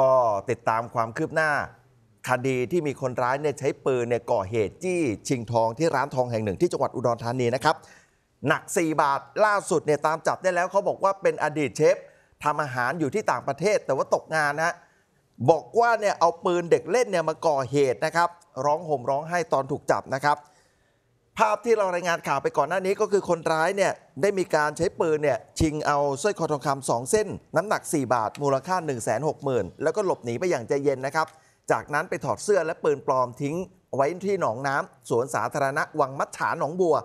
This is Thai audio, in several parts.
ก็ติดตามความคืบหน้า คดีที่มีคนร้ายเนี่ยใช้ปืนเนี่ยก่อเหตุจี้ชิงทองที่ร้านทองแห่งหนึ่งที่จังหวัดอุดรธานีนะครับหนัก 4 บาทล่าสุดเนี่ยตามจับได้แล้ว เขาบอกว่าเป็นอดีตเชฟทำอาหารอยู่ที่ต่างประเทศ แต่ว่าตกงานนะ บอกว่าเนี่ยเอาปืนเด็กเล่นเนี่ยมาก่อเหตุนะครับ ร้องห่มร้องไห้ตอนถูกจับนะครับภาพที่เรารายงานข่าวไปก่อนหน้านี้ก็คือคนร้ายเนี่ยได้มีการใช้ปืนเนี่ยชิงเอาสร้อยคอทองคำสองเส้น น้ำหนัก 4 บาท มูลค่า 1 6 0 0 0 0แล้วก็หลบหนีไปอย่างใจเย็นนะครับ จากนั้นไปถอดเสื้อและปืนปลอมทิ้งไว้ที่หนองน้ำสวนสาธารณะวังมัดฉาหนองบัว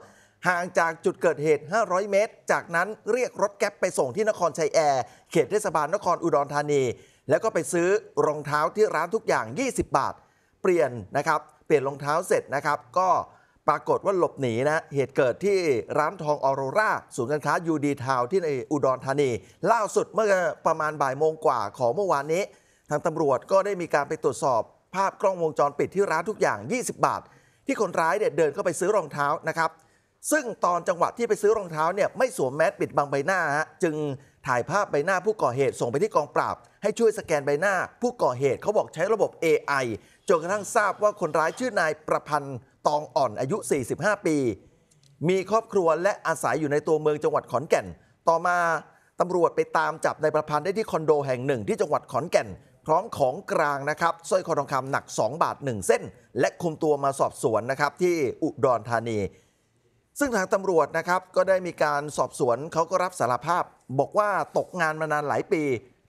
ห่างจากจุดเกิดเหตุ 500 เมตร จากนั้นเรียกรถแก๊ปไปส่งที่นครชัยแอร์เขตเทศบาลนครอุดรธานี แล้วก็ไปซื้อรองเท้าที่ร้านทุกอย่าง 20 บาท เปลี่ยนนะครับ เปลี่ยนรองเท้าเสร็จนะครับ ก็ปรากฏว่าหลบหนีนะ เหตุเกิดที่ร้านทองออโรราศูนย์การค้ายูดีทาวที่ในอุดรธานี ล่าสุดเมื่อประมาณบ่ายโมงกว่าของเมื่อวานนี้ ทางตำรวจก็ได้มีการไปตรวจสอบ ภาพกล้องวงจรปิดที่ร้านทุกอย่าง 20 บาท ที่คนร้ายเดินเข้าไปซื้อรองเท้านะครับ ซึ่งตอนจังหวะที่ไปซื้อรองเท้าเนี่ยไม่สวมแมสปิดบังใบหน้าจึงถ่ายภาพใบหน้าผู้ก่อเหตุส่งไปที่กองปราบให้ช่วยสแกนใบหน้า ผู้ก่อเหตุเขาบอกใช้ระบบ AI จนกระทั่งทราบว่าคนร้ายชื่อนายประพันธ์ตองอ่อนอายุ 45 ปี มีครอบครัวและอาศัยอยู่ในตัวเมืองจังหวัดขอนแก่น ต่อมาตำรวจไปตามจับนายประพันธ์ได้ที่คอนโดแห่งหนึ่ง ที่จังหวัดขอนแก่น พร้อมของกลางนะครับ สร้อยคอทองคำหนัก 2 บาท 1 เส้น และคุมตัวมาสอบสวนนะครับที่อุดรธานี ซึ่งทางตำรวจ นะครับ ก็ได้มีการสอบสวนเขาก็รับสารภาพ บอกว่าตกงานมานานหลายปี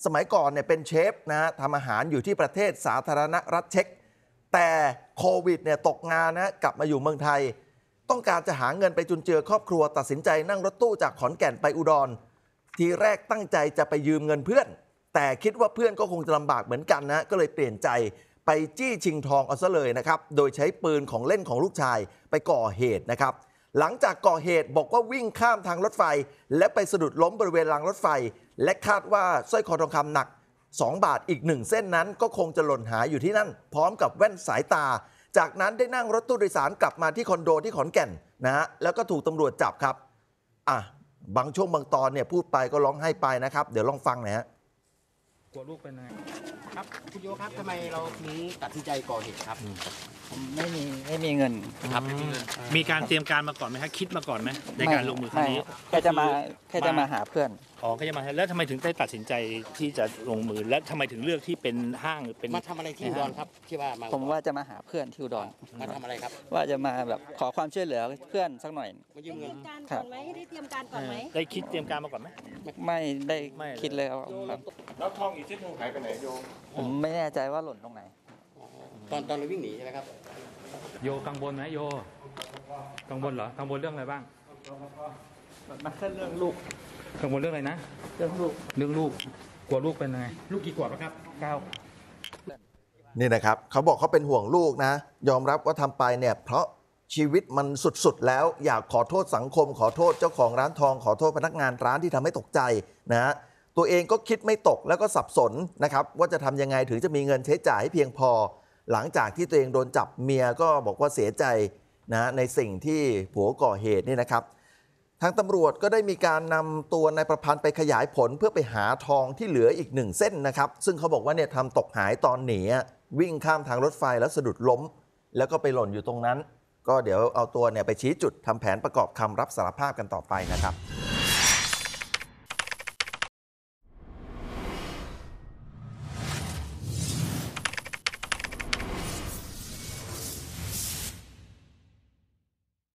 สมัยก่อนเนี่ยเป็นเชฟนะฮะทำอาหารอยู่ที่ประเทศสาธารณรัฐเช็กแต่โควิดเนี่ยตกงานนะกลับมาอยู่เมืองไทยต้องการจะหาเงินไปจุนเจือครอบครัวตัดสินใจนั่งรถตู้จากขอนแก่นไปอุดร ทีแรกตั้งใจจะไปยืมเงินเพื่อน แต่คิดว่าเพื่อนก็คงจะลำบากเหมือนกันนะก็เลยเปลี่ยนใจไปจี้ชิงทองเอาซะเลยนะครับโดยใช้ปืนของเล่นของลูกชายไปก่อเหตุนะครับหลังจากก่อเหตุบอกว่าวิ่งข้ามทางรถไฟ และไปสะดุดล้มบริเวณรางรถไฟ และคาดว่าสร้อยคอทองคำหนัก2 บาทอีก 1 เส้นนั้นก็คงจะหล่นหายอยู่ที่นั่นพร้อมกับแว่นสายตา จากนั้นได้นั่งรถตู้โดยสารกลับมาที่คอนโดที่ขอนแก่นนะฮะแล้วก็ถูกตำรวจจับครับอ่ะบางช่วงบางตอนเนี่ยพูดไปก็ร้องไห้ไปนะครับเดี๋ยวลองฟังนะฮะกลัวลูกเป็นไงครับคุณโยครับทำไมเราถึงตัดสินใจก่อเหตุครับ ผมไม่มีมีเงินครับมีการเตรียมการมาก่อนไหมคิดมาก่อนไหมในการลงมือครั้งนี้แค่จะมาแค่จะมาหาเพื่อนอ๋อก็จะมาแล้วทำไมถึงได้ตัดสินใจที่จะลงมือและทำไมถึงเลือกที่เป็นห้างหรือเป็นมาทำอะไรที่อุดรครับที่ว่ามาผมว่าจะมาหาเพื่อนที่อุดรมาทำอะไรครับ ว่าจะมาแบบขอความช่วยเหลือเพื่อนสักหน่อยมายืมเงินก่อนไหมได้เตรียมการก่อนไหมได้คิดเตรียมการมาก่อนไหมไม่ได้คิดเลยครับ แล้วทองอีกชิ้นหนึ่งหายไปไหนโยมผมไม่แน่ใจว่าหล่นตรงไหน ตอนตอนเราวิ่งหนีใช่ไหมครับโยกังวลไหมโยกังวลเหรอกังวลเรื่องอะไรบ้างมาแค่เรื่องลูกกังวลเรื่องอะไรนะเรื่องลูกเรื่องลูกกลัวลูกเป็นไงลูกกี่ขวบแล้วครับเก้านี่นะครับ เขาบอกเขาเป็นห่วงลูกนะยอมรับว่าทำไปเนี่ยเพราะชีวิตมันสุดๆ แล้วอยากขอโทษสังคม ขอโทษเจ้าของร้านทองขอโทษพนักงานร้านที่ทำให้ตกใจนะฮะตัวเองก็คิดไม่ตกแล้วก็สับสนนะครับ ว่าจะทำยังไงถึงจะมีเงินใช้จ่ายให้เพียงพอหลังจากที่ตัวเองโดนจับเมียก็บอกว่าเสียใจนะในสิ่งที่ผัวก่อเหตุนี่นะครับ ทางตำรวจก็ได้มีการนำตัวนายประพันธ์ไปขยายผลเพื่อไปหาทองที่เหลืออีกหนึ่งเส้นนะครับ ซึ่งเขาบอกว่าเนี่ยทำตกหายตอนหนีวิ่งข้ามทางรถไฟแล้วสะดุดล้ม แล้วก็ไปหล่นอยู่ตรงนั้น ก็เดี๋ยวเอาตัวเนี่ยไปชี้จุดทำแผนประกอบคำรับสารภาพกันต่อไปนะครับ